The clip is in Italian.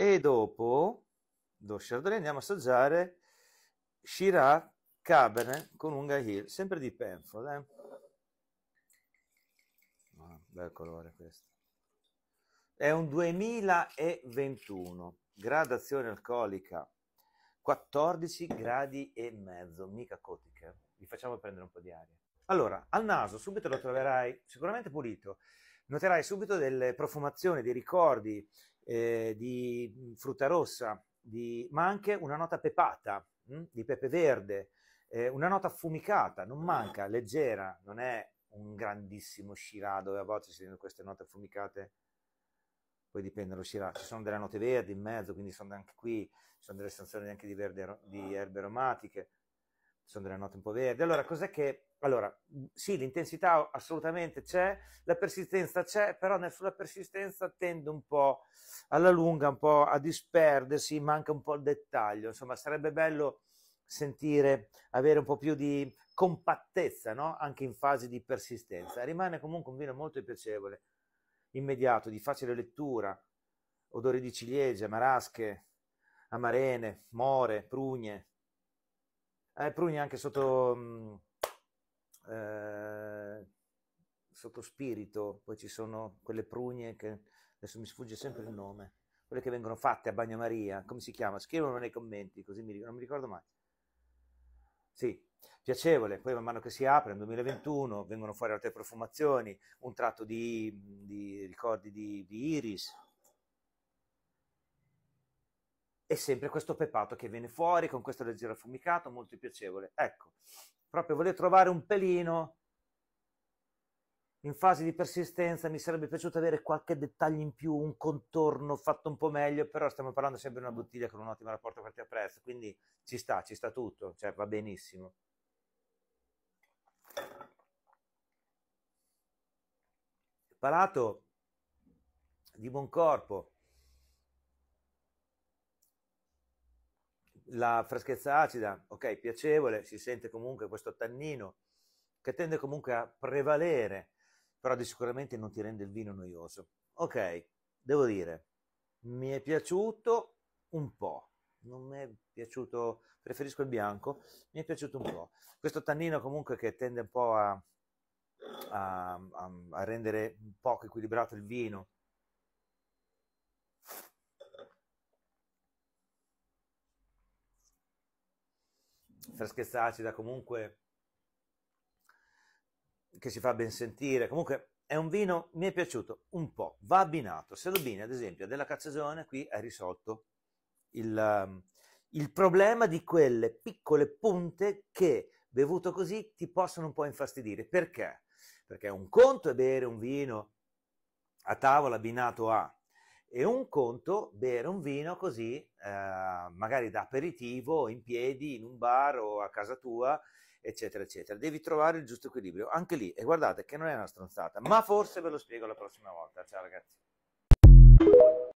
e dopo lo Chardonnay andiamo a assaggiare Shiraz Cabernet con un Gahir, sempre di Penfold. Eh? Ah, bel colore questo. È un 2021, gradazione alcolica 14 gradi e mezzo, mica cotica. Eh. Vi facciamo prendere un po' di aria. Allora, al naso subito lo troverai sicuramente pulito, noterai subito delle profumazioni, dei ricordi eh, di mhmm, frutta rossa, di, ma anche una nota pepata, mh? di pepe verde, eh, una nota affumicata, non manca, leggera, non è un grandissimo Shirah dove a volte si vedono queste note affumicate, poi dipende dallo Shirah, ci sono delle note verdi in mezzo, quindi sono anche qui, ci sono delle sanzioni anche di, verde, di erbe aromatiche, sono delle note un po' verdi. Allora, cos'è che... Allora, sì, l'intensità assolutamente c'è, la persistenza c'è, però sulla persistenza tende un po' alla lunga, un po' a disperdersi, manca un po' il dettaglio. Insomma, sarebbe bello sentire, avere un po' più di compattezza, no? Anche in fase di persistenza. Rimane comunque un vino molto piacevole, immediato, di facile lettura, odori di ciliegie, marasche, amarene, more, prugne, eh, Prugna anche sotto, mh, mm, eh, sotto spirito, poi ci sono quelle prugne che adesso mi sfugge sempre il nome, quelle che vengono fatte a bagnomaria, come si chiama? Scrivono nei commenti, così mi, non mi ricordo mai. Sì, piacevole, poi man mano che si apre, nel 2021, vengono fuori altre profumazioni, un tratto di, di ricordi di, di iris, e sempre questo pepato che viene fuori con questo leggero affumicato, molto piacevole. Ecco, proprio volevo trovare un pelino in fase di persistenza, mi sarebbe piaciuto avere qualche dettaglio in più, un contorno fatto un po' meglio, però stiamo parlando sempre di una bottiglia con un ottimo rapporto qualità-prezzo, quindi ci sta, ci sta tutto, cioè va benissimo. Palato di buon corpo, La freschezza acida, ok, piacevole, si sente comunque questo tannino che tende comunque a prevalere, però di sicuramente non ti rende il vino noioso. Ok, devo dire, mi è piaciuto un po', non mi è piaciuto, preferisco il bianco, mi è piaciuto un po'. Questo tannino comunque che tende un po' a, a, a rendere poco equilibrato il vino, freschezza acida comunque che si fa ben sentire. Comunque è un vino, mi è piaciuto un po', va abbinato. Se lo abbini ad esempio della Cazzazone, qui è risolto il, um, il problema di quelle piccole punte che bevuto così ti possono un po' infastidire. Perché? Perché un conto è bere un vino a tavola abbinato a e un conto bere un vino così, eh, magari da aperitivo, in piedi, in un bar o a casa tua, eccetera, eccetera. Devi trovare il giusto equilibrio anche lì. E guardate che non è una stronzata, ma forse ve lo spiego la prossima volta. Ciao ragazzi.